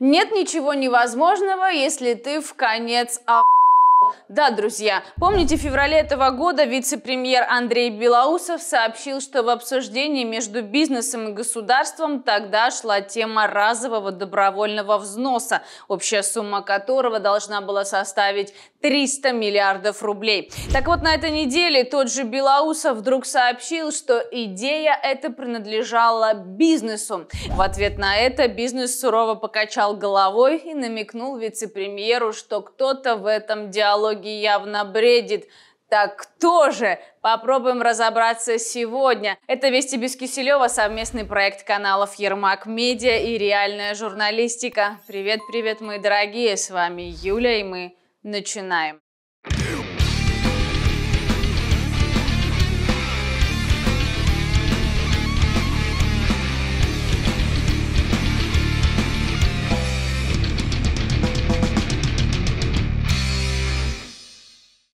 Нет ничего невозможного, если ты в конец охуел. Да, друзья, помните, в феврале этого года вице-премьер Андрей Белоусов сообщил, что в обсуждении между бизнесом и государством тогда шла тема разового добровольного взноса, общая сумма которого должна была составить 300 миллиардов рублей. Так вот, на этой неделе тот же Белоусов вдруг сообщил, что идея эта принадлежала бизнесу. В ответ на это бизнес сурово покачал головой и намекнул вице-премьеру, что кто-то в этом диалоге идеологии явно бредит. Так кто же? Попробуем разобраться сегодня. Это «Вести без Киселева», совместный проект каналов «Ермак Медиа» и «Реальная журналистика». Привет-привет, мои дорогие, с вами Юля, и мы начинаем.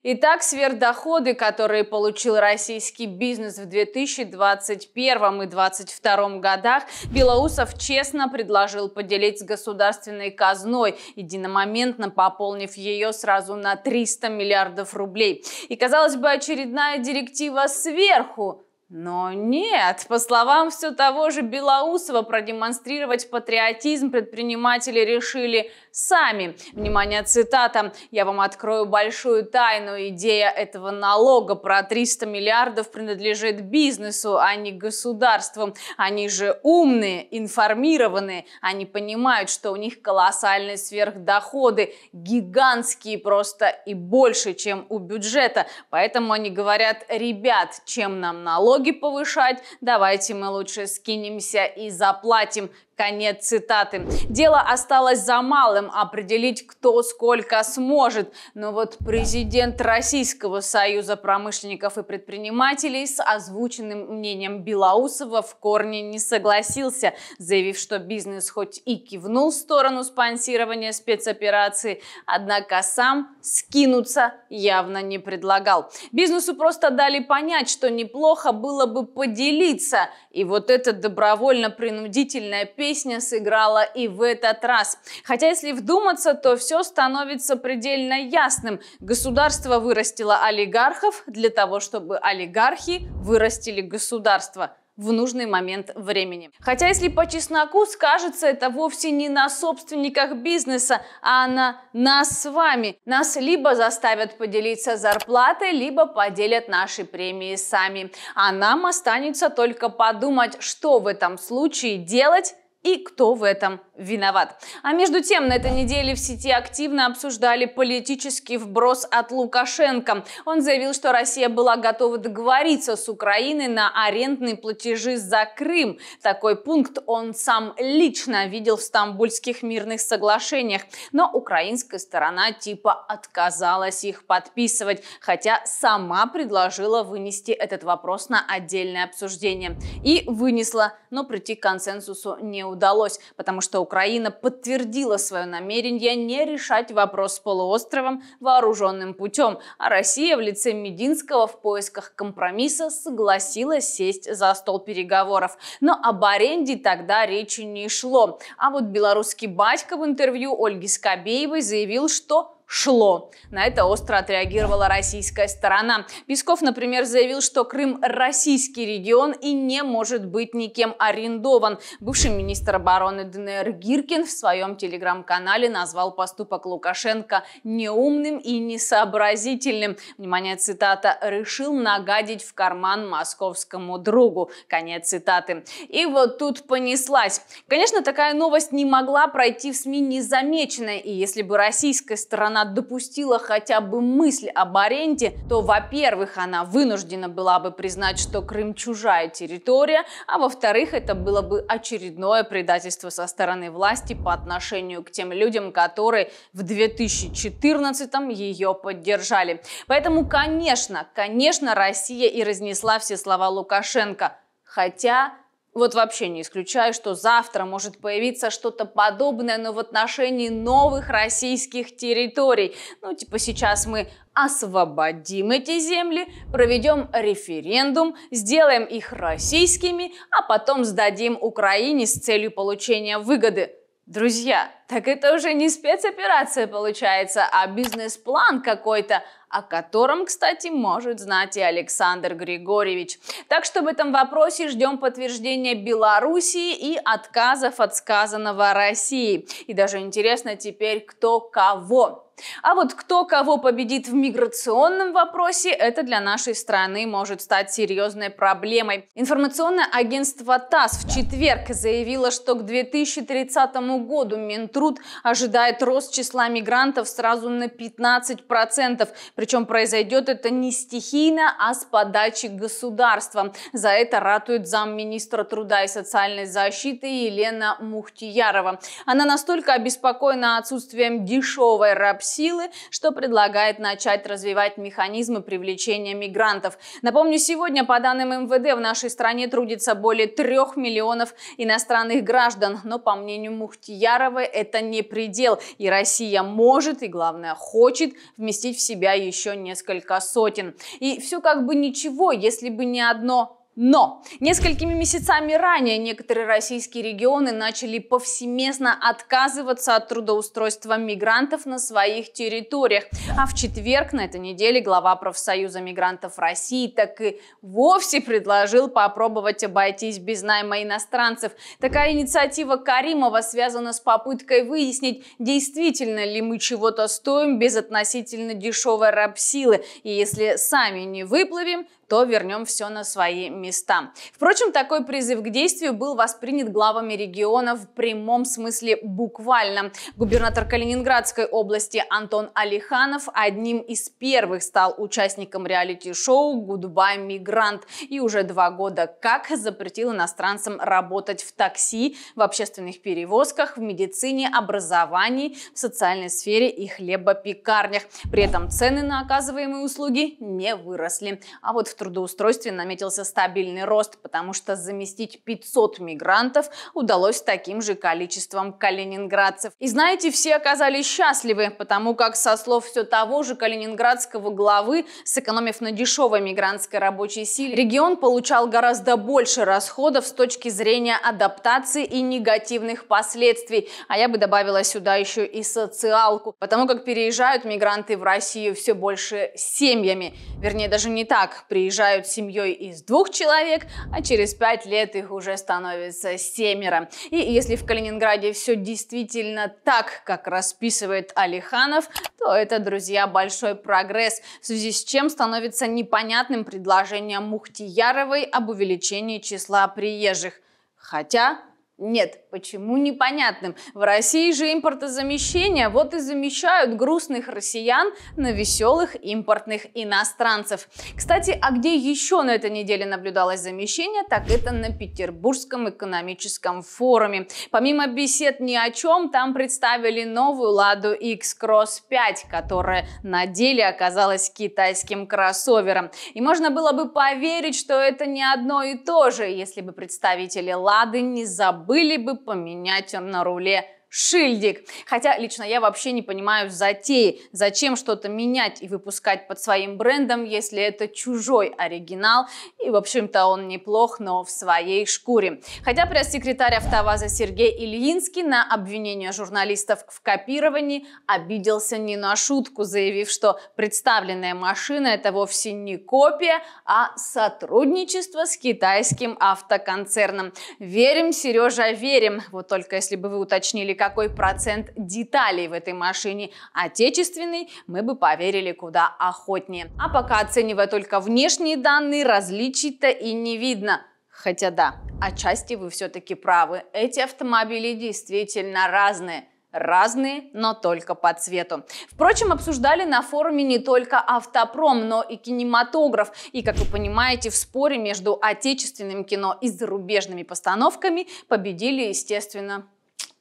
Итак, сверхдоходы, которые получил российский бизнес в 2021 и 2022 годах, Белоусов честно предложил поделить с государственной казной, единомоментно пополнив ее сразу на 300 миллиардов рублей. И, казалось бы, очередная директива сверху, но нет, по словам все того же Белоусова, продемонстрировать патриотизм предприниматели решили сами. Внимание, цитата. «Я вам открою большую тайну. Идея этого налога про 300 миллиардов принадлежит бизнесу, а не государству. Они же умные, информированные. Они понимают, что у них колоссальные сверхдоходы, гигантские просто и больше, чем у бюджета. Поэтому они говорят, ребят, чем нам налог, налоги повышать, давайте мы лучше скинемся и заплатим Конец цитаты. Дело осталось за малым – определить, кто сколько сможет. Но вот президент Российского союза промышленников и предпринимателей с озвученным мнением Белоусова в корне не согласился, заявив, что бизнес хоть и кивнул в сторону спонсирования спецоперации, однако сам скинуться явно не предлагал. Бизнесу просто дали понять, что неплохо было бы поделиться. И вот это добровольно-принудительное песня сыграла и в этот раз. Хотя, если вдуматься, то все становится предельно ясным. Государство вырастило олигархов для того, чтобы олигархи вырастили государство в нужный момент времени. Хотя, если по чесноку скажется, это вовсе не на собственниках бизнеса, а на нас с вами. Нас либо заставят поделиться зарплатой, либо поделят наши премии сами. А нам останется только подумать, что в этом случае делать и кто в этом виноват. А между тем, на этой неделе в сети активно обсуждали политический вброс от Лукашенко. Он заявил, что Россия была готова договориться с Украиной на арендные платежи за Крым. Такой пункт он сам лично видел в стамбульских мирных соглашениях. Но украинская сторона типа отказалась их подписывать, хотя сама предложила вынести этот вопрос на отдельное обсуждение. И вынесла, но прийти к консенсусу не удалось удалось, потому что Украина подтвердила свое намерение не решать вопрос с полуостровом вооруженным путем, а Россия в лице Мединского в поисках компромисса согласилась сесть за стол переговоров. Но об аренде тогда речи не шло. А вот белорусский батька в интервью Ольги Скобеевой заявил, что шло. На это остро отреагировала российская сторона. Песков, например, заявил, что Крым – российский регион и не может быть никем арендован. Бывший министр обороны ДНР Гиркин в своем телеграм-канале назвал поступок Лукашенко неумным и несообразительным. Внимание, цитата, «решил нагадить в карман московскому другу». Конец цитаты. И вот тут понеслась. Конечно, такая новость не могла пройти в СМИ незамеченной, и если бы российская сторона она допустила хотя бы мысль об аренде, то, во-первых, она вынуждена была бы признать, что Крым чужая территория, а во-вторых, это было бы очередное предательство со стороны власти по отношению к тем людям, которые в 2014 м ее поддержали. Поэтому, конечно, конечно, Россия и разнесла все слова Лукашенко. Хотя вот вообще не исключаю, что завтра может появиться что-то подобное, но в отношении новых российских территорий. Ну, типа сейчас мы освободим эти земли, проведем референдум, сделаем их российскими, а потом сдадим Украине с целью получения выгоды. Друзья, так это уже не спецоперация получается, а бизнес-план какой-то, о котором, кстати, может знать и Александр Григорьевич. Так что в этом вопросе ждем подтверждения Белоруссии и отказов от сказанного России. И даже интересно теперь, кто кого. А вот кто кого победит в миграционном вопросе, это для нашей страны может стать серьезной проблемой. Информационное агентство ТАСС в четверг заявило, что к 2030 году мент труд ожидает рост числа мигрантов сразу на 15%. Причем произойдет это не стихийно, а с подачи государства. За это ратует замминистра труда и социальной защиты Елена Мухтиярова. Она настолько обеспокоена отсутствием дешевой рабсилы, что предлагает начать развивать механизмы привлечения мигрантов. Напомню, сегодня, по данным МВД, в нашей стране трудится более трех миллионов иностранных граждан, но, по мнению Мухтияровой, это это не предел, и Россия может, и главное хочет вместить в себя еще несколько сотен. И все как бы ничего, если бы не одно но несколькими месяцами ранее некоторые российские регионы начали повсеместно отказываться от трудоустройства мигрантов на своих территориях. А в четверг на этой неделе глава профсоюза мигрантов России так и вовсе предложил попробовать обойтись без найма иностранцев. Такая инициатива Каримова связана с попыткой выяснить, действительно ли мы чего-то стоим без относительно дешевой рабсилы. И если сами не выплывем, то вернем все на свои места. Впрочем, такой призыв к действию был воспринят главами региона в прямом смысле буквально. Губернатор Калининградской области Антон Алиханов одним из первых стал участником реалити-шоу «Гудбай, мигрант» и уже два года как запретил иностранцам работать в такси, в общественных перевозках, в медицине, образовании, в социальной сфере и хлебопекарнях. При этом цены на оказываемые услуги не выросли. А вот в трудоустройстве наметился стабильный рост, потому что заместить 500 мигрантов удалось таким же количеством калининградцев. И знаете, все оказались счастливы, потому как, со слов все того же калининградского главы, сэкономив на дешевой мигрантской рабочей силе, регион получал гораздо больше расходов с точки зрения адаптации и негативных последствий. А я бы добавила сюда еще и социалку, потому как переезжают мигранты в Россию все больше семьями. Вернее, даже не так. При приезжают семьей из двух человек, а через пять лет их уже становится семеро. И если в Калининграде все действительно так, как расписывает Алиханов, то это, друзья, большой прогресс, в связи с чем становится непонятным предложение Мухтияровой об увеличении числа приезжих. Хотя нет, почему непонятным? В России же импортозамещение, вот и замещают грустных россиян на веселых импортных иностранцев. Кстати, а где еще на этой неделе наблюдалось замещение, так это на Петербургском экономическом форуме. Помимо бесед ни о чем, там представили новую Ладу X-Cross 5, которая на деле оказалась китайским кроссовером. И можно было бы поверить, что это не одно и то же, если бы представители Лады не забыли забыли бы поменять на руле шильдик. Хотя лично я вообще не понимаю затеи. Зачем что-то менять и выпускать под своим брендом, если это чужой оригинал. И, в общем-то, он неплох, но в своей шкуре. Хотя пресс-секретарь Автоваза Сергей Ильинский на обвинение журналистов в копировании обиделся не на шутку, заявив, что представленная машина – это вовсе не копия, а сотрудничество с китайским автоконцерном. Верим, Сережа, верим. Вот только если бы вы уточнили, как какой процент деталей в этой машине отечественный? мы бы поверили куда охотнее. А пока оценивая только внешние данные, различий-то и не видно. Хотя да, отчасти вы все-таки правы. Эти автомобили действительно разные – разные, но только по цвету. Впрочем, обсуждали на форуме не только автопром, но и кинематограф. И, как вы понимаете, в споре между отечественным кино и зарубежными постановками победили, естественно,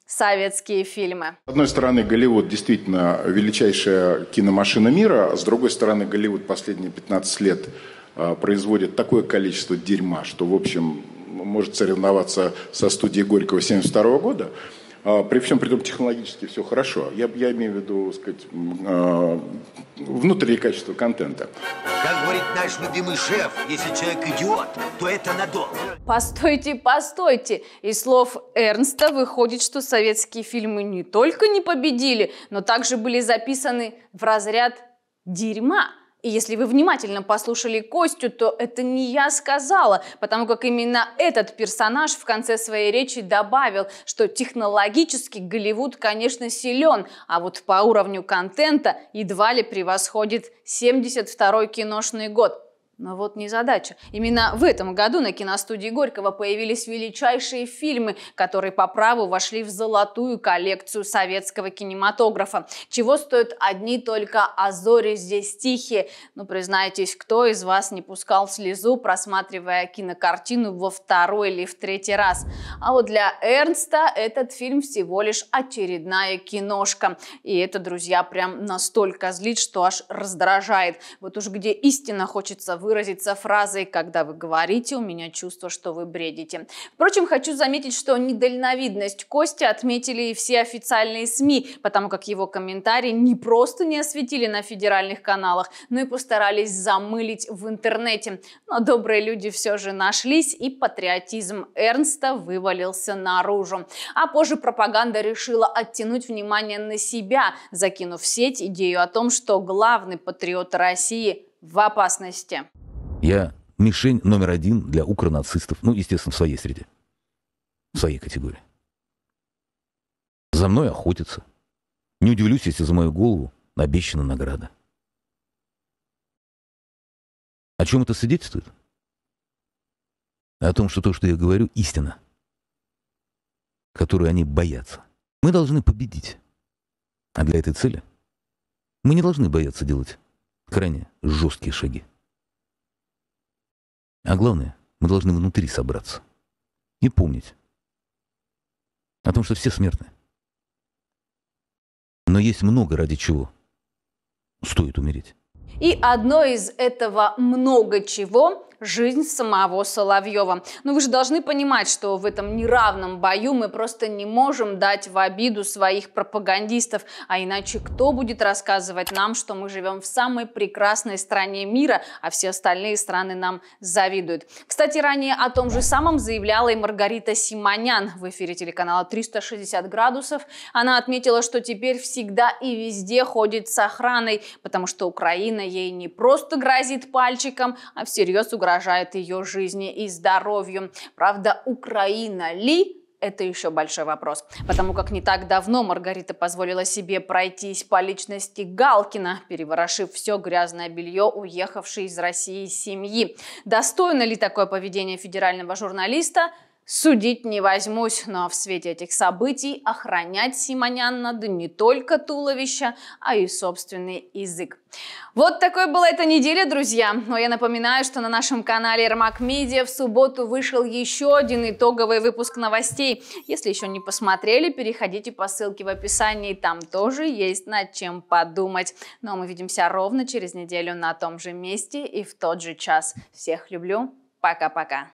советские фильмы. С одной стороны, Голливуд действительно величайшая киномашина мира, с другой стороны, Голливуд последние 15 лет а, производит такое количество дерьма, что, в общем, может соревноваться со студией Горького 1972 года. А, при всем при том технологически все хорошо. Я, я имею в виду, сказать, а, внутреннее качество контента. Как говорит наш любимый шеф, если человек идиот, то это надолго. Постойте, постойте. Из слов Эрнста выходит, что советские фильмы не только не победили, но также были записаны в разряд дерьма. И если вы внимательно послушали Костю, то это не я сказала, потому как именно этот персонаж в конце своей речи добавил, что технологически Голливуд, конечно, силен, а вот по уровню контента едва ли превосходит 72-й киношный год. Но вот не задача. Именно в этом году на киностудии Горького появились величайшие фильмы, которые по праву вошли в золотую коллекцию советского кинематографа. Чего стоят одни только «Азори здесь тихие». Ну, признайтесь, кто из вас не пускал слезу, просматривая кинокартину во второй или в третий раз? А вот для Эрнста этот фильм всего лишь очередная киношка. И это, друзья, прям настолько злит, что аж раздражает. Вот уж где истина хочется выразиться фразой «Когда вы говорите, у меня чувство, что вы бредите». Впрочем, хочу заметить, что недальновидность Кости отметили и все официальные СМИ, потому как его комментарии не просто не осветили на федеральных каналах, но и постарались замылить в интернете. Но добрые люди все же нашлись, и патриотизм Эрнста вывалился наружу. А позже пропаганда решила оттянуть внимание на себя, закинув в сеть идею о том, что главный патриот России в опасности. Я мишень номер один для укронацистов, ну, естественно, в своей среде, в своей категории. За мной охотятся. Не удивлюсь, если за мою голову обещана награда. О чем это свидетельствует? О том, что то, что я говорю, истина, которую они боятся. Мы должны победить. А для этой цели мы не должны бояться делать крайне жесткие шаги. А главное, мы должны внутри собраться и помнить о том, что все смертны. Но есть много ради чего стоит умереть. И одно из этого много чего жизнь самого Соловьева. Но ну, вы же должны понимать, что в этом неравном бою мы просто не можем дать в обиду своих пропагандистов, а иначе кто будет рассказывать нам, что мы живем в самой прекрасной стране мира, а все остальные страны нам завидуют. Кстати, ранее о том же самом заявляла и Маргарита Симонян в эфире телеканала 360 градусов. Она отметила, что теперь всегда и везде ходит с охраной, потому что Украина ей не просто грозит пальчиком, а всерьез угрожает угрожает ее жизни и здоровью. Правда, Украина ли это еще большой вопрос, потому как не так давно Маргарита позволила себе пройтись по личности Галкина, переворошив все грязное белье уехавшей из России семьи. Достойно ли такое поведение федерального журналиста – Судить не возьмусь, но в свете этих событий охранять Симонян надо не только туловище, а и собственный язык. Вот такой была эта неделя, друзья. Но я напоминаю, что на нашем канале Ермак Медиа в субботу вышел еще один итоговый выпуск новостей. Если еще не посмотрели, переходите по ссылке в описании, там тоже есть над чем подумать. Ну а мы видимся ровно через неделю на том же месте и в тот же час. Всех люблю. Пока-пока.